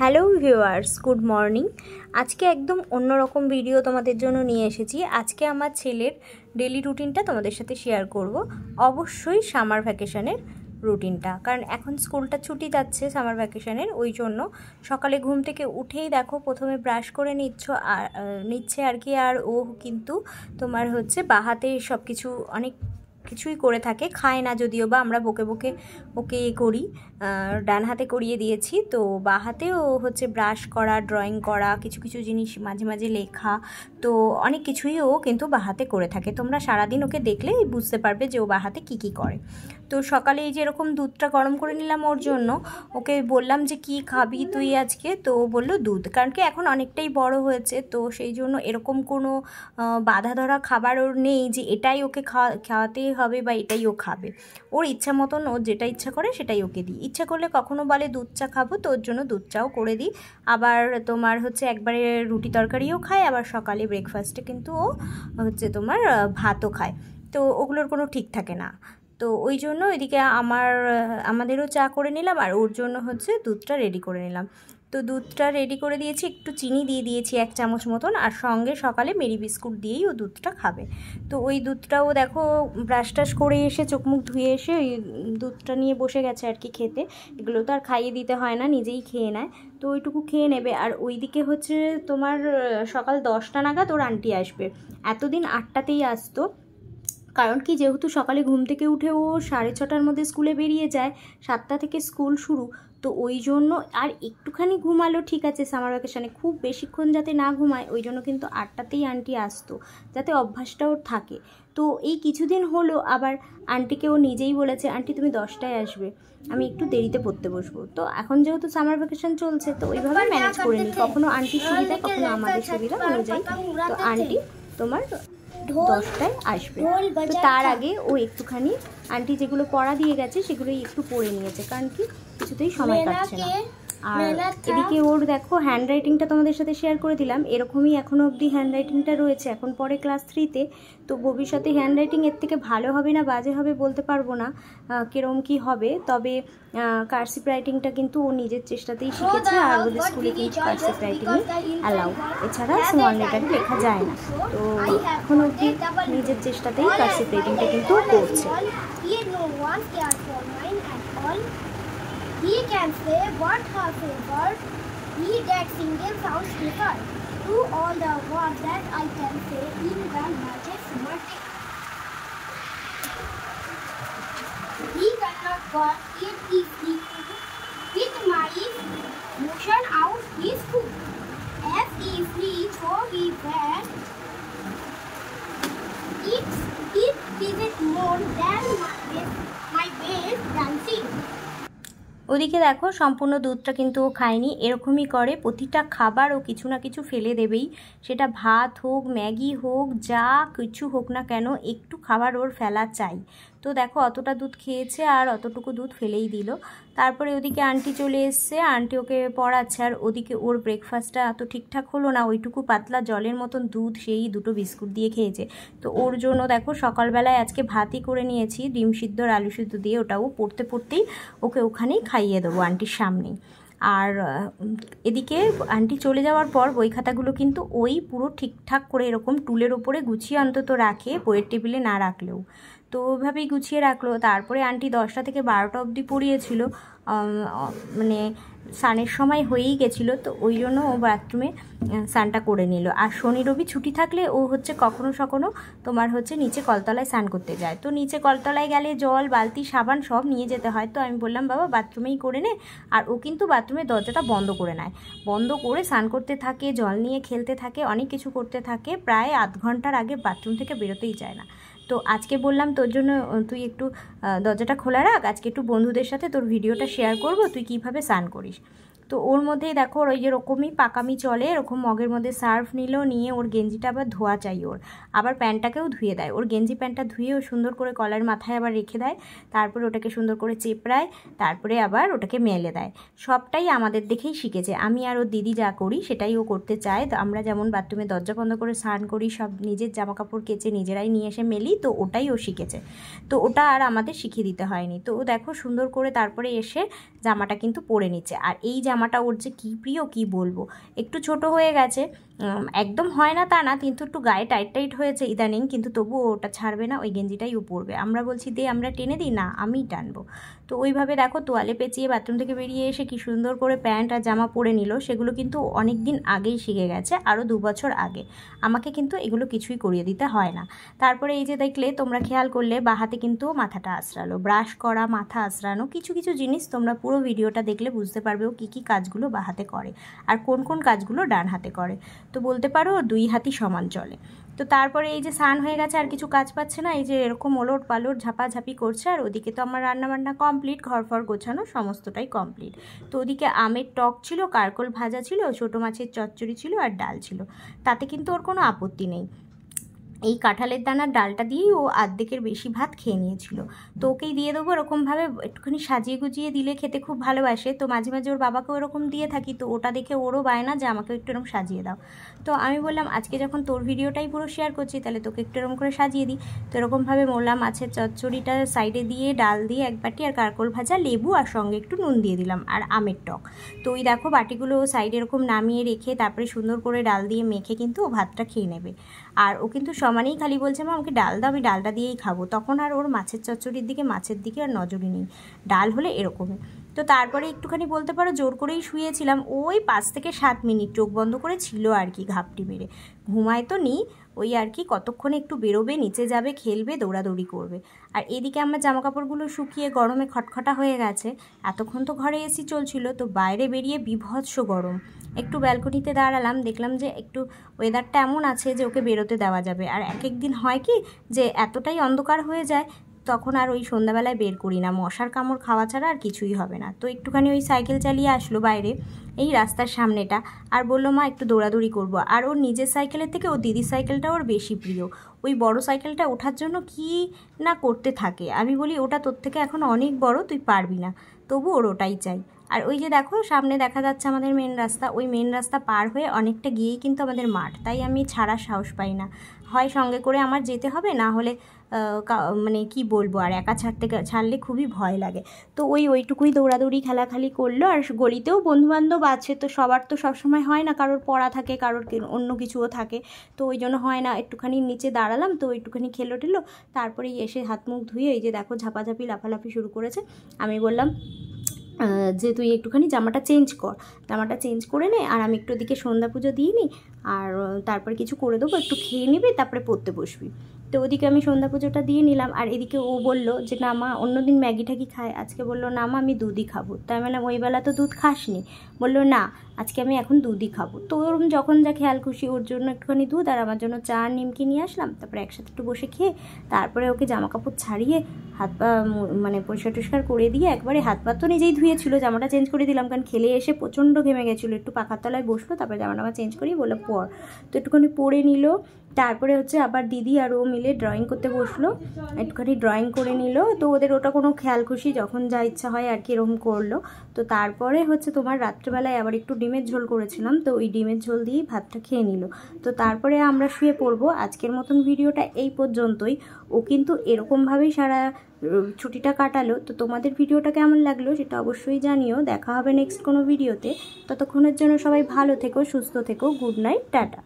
Hello viewers good morning আজকে একদম অন্যরকম ভিডিও তোমাদের জন্য নিয়ে এসেছি আজকে আমার ছেলের ডেলি রুটিনটা তোমাদের সাথে শেয়ার করব অবশ্যই সামার ভ্যাকেশানের রুটিনটা কারণ এখন স্কুলটা ছুটি যাচ্ছে সামার ভ্যাকেশানের ওই জন্য সকালে ঘুম থেকে উঠেই দেখো প্রথমে ব্রাশ করে নিচ্ছ আর নিচ্ছে আর কি আর ও কিন্তু তোমার হচ্ছে বাহাতে সব কিছু অনেক কিছুই করে থাকে খায় না যদিও বা আমরা বকে বকে ওকে করি ডান হাতে করিয়ে দিয়েছি তো বা হাতেও হচ্ছে ব্রাশ করা ড্রয়িং করা কিছু কিছু জিনিস মাঝে মাঝে লেখা তো অনেক কিছুই ও কিন্তু বা হাতে করে থাকে তোমরা সারাদিন ওকে দেখলেই বুঝতে পারবে যে ও বা হাতে কী কী করে তো সকালে এই যে এরকম দুধটা গরম করে নিলাম ওর জন্য ওকে বললাম যে কি খাবি তুই আজকে তো ও বললো দুধ কারণ কি এখন অনেকটাই বড় হয়েছে তো সেই জন্য এরকম কোনো বাধা ধরা খাবার ওর নেই যে এটাই ওকে খাওয়া খাওয়াতেই হবে বা এটাই ও খাবে ওর ইচ্ছা মতন ও যেটা ইচ্ছা করে সেটাই ওকে দিই ইচ্ছে করলে কখনো বলে দুধ চা খাবো তোর জন্য দুধ চাও করে দিই আবার তোমার হচ্ছে একবারে রুটি তরকারিও খায় আবার সকালে ব্রেকফাস্টে কিন্তু ও হচ্ছে তোমার ভাতও খায় তো ওগুলোর কোনো ঠিক থাকে না তো ওই জন্য ওইদিকে আমার আমাদেরও চা করে নিলাম আর ওর জন্য হচ্ছে দুধটা রেডি করে নিলাম তো দুধটা রেডি করে দিয়েছি একটু চিনি দিয়ে দিয়েছি এক চামচ মতন আর সঙ্গে সকালে মেরি বিস্কুট দিয়েই ও দুধটা খাবে তো ওই দুধটাও দেখো ব্রাশ টাশ করে এসে চোখ মুখ ধুয়ে এসে ওই দুধটা নিয়ে বসে গেছে আর কি খেতে এগুলো তো আর খাইয়ে দিতে হয় না নিজেই খেয়ে নেয় তো ওইটুকু খেয়ে নেবে আর ওইদিকে হচ্ছে তোমার সকাল দশটা নাগাদ ওর আন্টি আসবে এতদিন আটটাতেই আসতো কারণ কি যেহেতু সকালে ঘুম থেকে উঠে ও সাড়ে ছটার মধ্যে স্কুলে বেরিয়ে যায় সাতটা থেকে স্কুল শুরু তো ওই জন্য আর একটুখানি ঘুমালো ঠিক আছে সামার ভ্যাকেশানে খুব বেশিক্ষণ যাতে না ঘুমায় ওই জন্য কিন্তু আটটাতেই আন্টি আসতো যাতে অভ্যাসটা ওর থাকে তো এই কিছুদিন হলো আবার আন্টিকে ও নিজেই বলেছে আন্টি তুমি দশটায় আসবে আমি একটু দেরিতে পড়তে বসবো তো এখন যেহেতু সামার ভ্যাকেশান চলছে তো ওইভাবে ম্যানেজ করে নিই কখনো আন্টির সুবিধা কখনো আমাদের সুবিধা অনুযায়ী তো আন্টি তোমার দশটায় আসবে তো তার আগে ও একটুখানি আন্টি যেগুলো পড়া দিয়ে গেছে সেগুলোই একটু পড়ে নিয়েছে কারণ কি কিছুতেই সময় পাচ্ছে না আর এদিকে ওর দেখো হ্যান্ড রাইটিংটা তোমাদের সাথে শেয়ার করে দিলাম এরকমই এখনও অবধি হ্যান্ড রাইটিংটা রয়েছে এখন পরে ক্লাস থ্রিতে তো ভবিষ্যতে হ্যান্ড রাইটিং এর থেকে ভালো হবে না বাজে হবে বলতে পারবো না কিরম কী হবে তবে কার্সিপ রাইটিংটা কিন্তু ও নিজের চেষ্টাতেই শিখেছে আর ওদের স্কুলে কিন্তু কার্সিভ রাইটিংয়ে অ্যালাউ এছাড়া স্মল লেটারে লেখা যায় না তো এখন অবধি নিজের চেষ্টাতেই কার্সিপ রাইটিংটা কিন্তু করছে We can say what her favorite he that single sounds prefer to all the words that I can say in the magic semantic. He cannot burn it easily with my motion out his foot. ওদিকে দেখো সম্পূর্ণ দুধটা কিন্তু ও খায়নি এরকমই করে প্রতিটা খাবার ও কিছু না কিছু ফেলে দেবেই সেটা ভাত হোক ম্যাগি হোক যা কিছু হোক না কেন একটু খাবার ওর ফেলা চাই তো দেখো অতটা দুধ খেয়েছে আর অতটুকু দুধ ফেলেই দিল তারপরে ওদিকে আন্টি চলে এসছে আন্টি ওকে পড়াচ্ছে আর ওদিকে ওর ব্রেকফাস্টটা এত ঠিকঠাক হলো না ওইটুকু পাতলা জলের মতন দুধ সেই দুটো বিস্কুট দিয়ে খেয়েছে তো ওর জন্য দেখো সকালবেলায় আজকে ভাতই করে নিয়েছি ডিম সিদ্ধ আলু সিদ্ধ দিয়ে ওটাও পড়তে পড়তেই ওকে ওখানেই খাইয়ে দেবো আন্টির সামনেই আর এদিকে আন্টি চলে যাওয়ার পর বই খাতাগুলো কিন্তু ওই পুরো ঠিকঠাক করে এরকম টুলের ওপরে গুছিয়ে অন্তত রাখে বইয়ের টেবিলে না রাখলেও তো ওইভাবেই গুছিয়ে রাখলো তারপরে আন্টি দশটা থেকে বারোটা অবধি পড়িয়েছিল মানে সানের সময় হয়েই গেছিল তো ওই জন্য ও বাথরুমে সানটা করে নিল আর শনি রবি ছুটি থাকলে ও হচ্ছে কখনো সখনো তোমার হচ্ছে নিচে কলতলায় স্নান করতে যায় তো নিচে কলতলায় গেলে জল বালতি সাবান সব নিয়ে যেতে হয় তো আমি বললাম বাবা বাথরুমেই করে নে আর ও কিন্তু বাথরুমের দরজাটা বন্ধ করে নেয় বন্ধ করে স্নান করতে থাকে জল নিয়ে খেলতে থাকে অনেক কিছু করতে থাকে প্রায় আধ ঘন্টার আগে বাথরুম থেকে বেরোতেই যায় না তো আজকে বললাম তোর জন্য তুই একটু দরজাটা খোলা রাখ আজকে একটু বন্ধুদের সাথে তোর ভিডিওটা শেয়ার করব তুই কিভাবে স্নান করিস তো ওর মধ্যেই দেখো ওই রকমই পাকামি চলে এরকম মগের মধ্যে সার্ফ নিল নিয়ে ওর গেঞ্জিটা আবার ধোয়া চাই ওর আবার প্যান্টটাকেও ধুয়ে দেয় ওর গেঞ্জি প্যান্টটা ধুয়ে ও সুন্দর করে কলার মাথায় আবার রেখে দেয় তারপরে ওটাকে সুন্দর করে চেপড়ায় তারপরে আবার ওটাকে মেলে দেয় সবটাই আমাদের দেখেই শিখেছে আমি আর ওর দিদি যা করি সেটাই ও করতে চায় তো আমরা যেমন বাথরুমে দরজা বন্ধ করে স্নান করি সব নিজের জামা কাপড় কেচে নিজেরাই নিয়ে এসে মেলি তো ওটাই ও শিখেছে তো ওটা আর আমাদের শিখিয়ে দিতে হয়নি তো ও দেখো সুন্দর করে তারপরে এসে জামাটা কিন্তু পরে নিচ্ছে আর এই জামা জামাটা ওর যে কী প্রিয় কী বলবো একটু ছোট হয়ে গেছে একদম হয় না তা না কিন্তু একটু গায়ে টাইট টাইট হয়েছে ইদানিং কিন্তু তবুও ওটা ছাড়বে না ওই গেঞ্জিটাই ও পরবে আমরা বলছি দে আমরা টেনে দিই না আমি টানবো তো ওইভাবে দেখো তোয়ালে পেঁচিয়ে বাথরুম থেকে বেরিয়ে এসে কি সুন্দর করে প্যান্ট আর জামা পরে নিল সেগুলো কিন্তু অনেক দিন আগেই শিখে গেছে আরও দু বছর আগে আমাকে কিন্তু এগুলো কিছুই করিয়ে দিতে হয় না তারপরে এই যে দেখলে তোমরা খেয়াল করলে বাহাতে হাতে কিন্তু মাথাটা আশ্রালো ব্রাশ করা মাথা আশ্রানো কিছু কিছু জিনিস তোমরা পুরো ভিডিওটা দেখলে বুঝতে পারবে ও কী কী কাজগুলো বা হাতে করে আর কোন কোন কাজগুলো ডান হাতে করে তো বলতে পারো দুই হাতি সমান চলে তো তারপরে এই যে সান হয়ে গেছে আর কিছু কাজ পাচ্ছে না এই যে এরকম ওলট পালট ঝাপাঝাপি করছে আর ওদিকে তো আমার রান্নাবান্না কমপ্লিট ঘর ফর গোছানো সমস্তটাই কমপ্লিট তো ওদিকে আমের টক ছিল কারকোল ভাজা ছিল ছোটো মাছের চচ্চড়ি ছিল আর ডাল ছিল তাতে কিন্তু ওর কোনো আপত্তি নেই এই কাঁঠালের দানার ডালটা দিয়েই ও আর্ধেকের বেশি ভাত খেয়ে নিয়েছিল তো ওকেই দিয়ে দেবো ওরকমভাবে একটুখানি সাজিয়ে গুজিয়ে দিলে খেতে খুব ভালোবাসে তো মাঝে মাঝে ওর বাবাকে ওরকম দিয়ে থাকি তো ওটা দেখে ওরও না যে আমাকে একটু এরকম সাজিয়ে দাও তো আমি বললাম আজকে যখন তোর ভিডিওটাই পুরো শেয়ার করছি তাহলে তোকে একটু এরকম করে সাজিয়ে দিই তো এরকমভাবে মোলাম মাছের চচ্চড়িটা সাইডে দিয়ে ডাল দিয়ে এক বাটি আর কারকোল ভাজা লেবু আর সঙ্গে একটু নুন দিয়ে দিলাম আর আমের টক তো ওই দেখো বাটিগুলো সাইডে এরকম নামিয়ে রেখে তারপরে সুন্দর করে ডাল দিয়ে মেখে কিন্তু ও ভাতটা খেয়ে নেবে আর ও কিন্তু সমানেই খালি বলছে মা আমাকে ডাল দাও আমি ডালটা দিয়েই খাবো তখন আর ওর মাছের চচ্চড়ির দিকে মাছের দিকে আর নজরই নেই ডাল হলে এরকমই তো তারপরে একটুখানি বলতে পারো জোর করেই শুয়েছিলাম ওই পাঁচ থেকে সাত মিনিট চোখ বন্ধ করে ছিল আর কি ঘাপটি মেরে ঘুমায় তো নি ওই আর কি কতক্ষণ একটু বেরোবে নিচে যাবে খেলবে দৌড়াদৌড়ি করবে আর এদিকে আমার জামাকাপড়গুলো শুকিয়ে গরমে খটখটা হয়ে গেছে এতক্ষণ তো ঘরে এসি চলছিল তো বাইরে বেরিয়ে বিভৎস গরম একটু ব্যালকনিতে দাঁড়ালাম দেখলাম যে একটু ওয়েদারটা এমন আছে যে ওকে বেরোতে দেওয়া যাবে আর এক এক দিন হয় কি যে এতটাই অন্ধকার হয়ে যায় তখন আর ওই সন্ধ্যাবেলায় বের করি না মশার কামড় খাওয়া ছাড়া আর কিছুই হবে না তো একটুখানি ওই সাইকেল চালিয়ে আসলো বাইরে এই রাস্তার সামনেটা আর বললো মা একটু দৌড়াদৌড়ি করবো আর ওর নিজের সাইকেলের থেকে ও দিদির সাইকেলটা ওর বেশি প্রিয় ওই বড় সাইকেলটা ওঠার জন্য কি না করতে থাকে আমি বলি ওটা তোর থেকে এখন অনেক বড় তুই পারবি না তবু ওর ওটাই চাই আর ওই যে দেখো সামনে দেখা যাচ্ছে আমাদের মেন রাস্তা ওই মেন রাস্তা পার হয়ে অনেকটা গিয়েই কিন্তু আমাদের মাঠ তাই আমি ছাড়ার সাহস পাই না হয় সঙ্গে করে আমার যেতে হবে না হলে মানে কি বলবো আর একা ছাড়তে ছাড়লে খুবই ভয় লাগে তো ওই ওইটুকুই দৌড়াদৌড়ি খেলাখালি করলো আর গলিতেও বন্ধুবান্ধব আছে তো সবার তো সবসময় হয় না কারোর পড়া থাকে কারোর অন্য কিছুও থাকে তো ওই জন্য হয় না একটুখানি নিচে দাঁড়ালাম তো ওইটুখানি খেলো টেলো তারপরেই এসে হাত মুখ ধুয়ে এই যে দেখো ঝাপাঝাপি লাফালাফি শুরু করেছে আমি বললাম যে তুই একটুখানি জামাটা চেঞ্জ কর জামাটা চেঞ্জ করে নে আর আমি একটু ওদিকে সন্ধ্যা পুজো দিয়ে নিই আর তারপর কিছু করে দেবো একটু খেয়ে নিবি তারপরে পড়তে বসবি তো ওদিকে আমি সন্ধ্যা পুজোটা দিয়ে নিলাম আর এদিকে ও বলল যে না মা অন্যদিন ম্যাগি ঠ্যাগি খায় আজকে বললো না মা আমি দুধই খাবো তাই মানে ওই বেলা তো দুধ খাসনি বললো না আজকে আমি এখন দুধই খাবো তো ওরম যখন যা খেয়াল খুশি ওর জন্য একটুখানি দুধ আর আমার জন্য চা নিমকি নিয়ে আসলাম তারপরে একসাথে একটু বসে খেয়ে তারপরে ওকে জামা কাপড় ছাড়িয়ে হাত পা মানে পরিষ্কার টরিষ্কার করে দিয়ে একবারে হাত পা তো নিজেই ধুয়েছিল জামাটা চেঞ্জ করে দিলাম কারণ খেলে এসে প্রচণ্ড ঘেমে গেছিলো একটু পাখার তলায় বসলো তারপরে জামাটা চেঞ্জ করি বললো পর তো একটুখানি পরে নিল তারপরে হচ্ছে আবার দিদি আর ও মিলে মিলে ড্রয়িং করতে বসলো একটুখানি ড্রয়িং করে নিল তো ওদের ওটা কোনো খেয়াল খুশি যখন যা ইচ্ছা হয় আর কি এরকম করলো তো তারপরে হচ্ছে তোমার রাত্রেবেলায় আবার একটু ডিমের ঝোল করেছিলাম তো ওই ডিমের ঝোল দিয়ে ভাতটা খেয়ে নিল তো তারপরে আমরা শুয়ে পড়বো আজকের মতন ভিডিওটা এই পর্যন্তই ও কিন্তু এরকমভাবেই সারা ছুটিটা কাটালো তো তোমাদের ভিডিওটা কেমন লাগলো সেটা অবশ্যই জানিও দেখা হবে নেক্সট কোনো ভিডিওতে ততক্ষণের জন্য সবাই ভালো থেকো সুস্থ থেকো গুড নাইট টাটা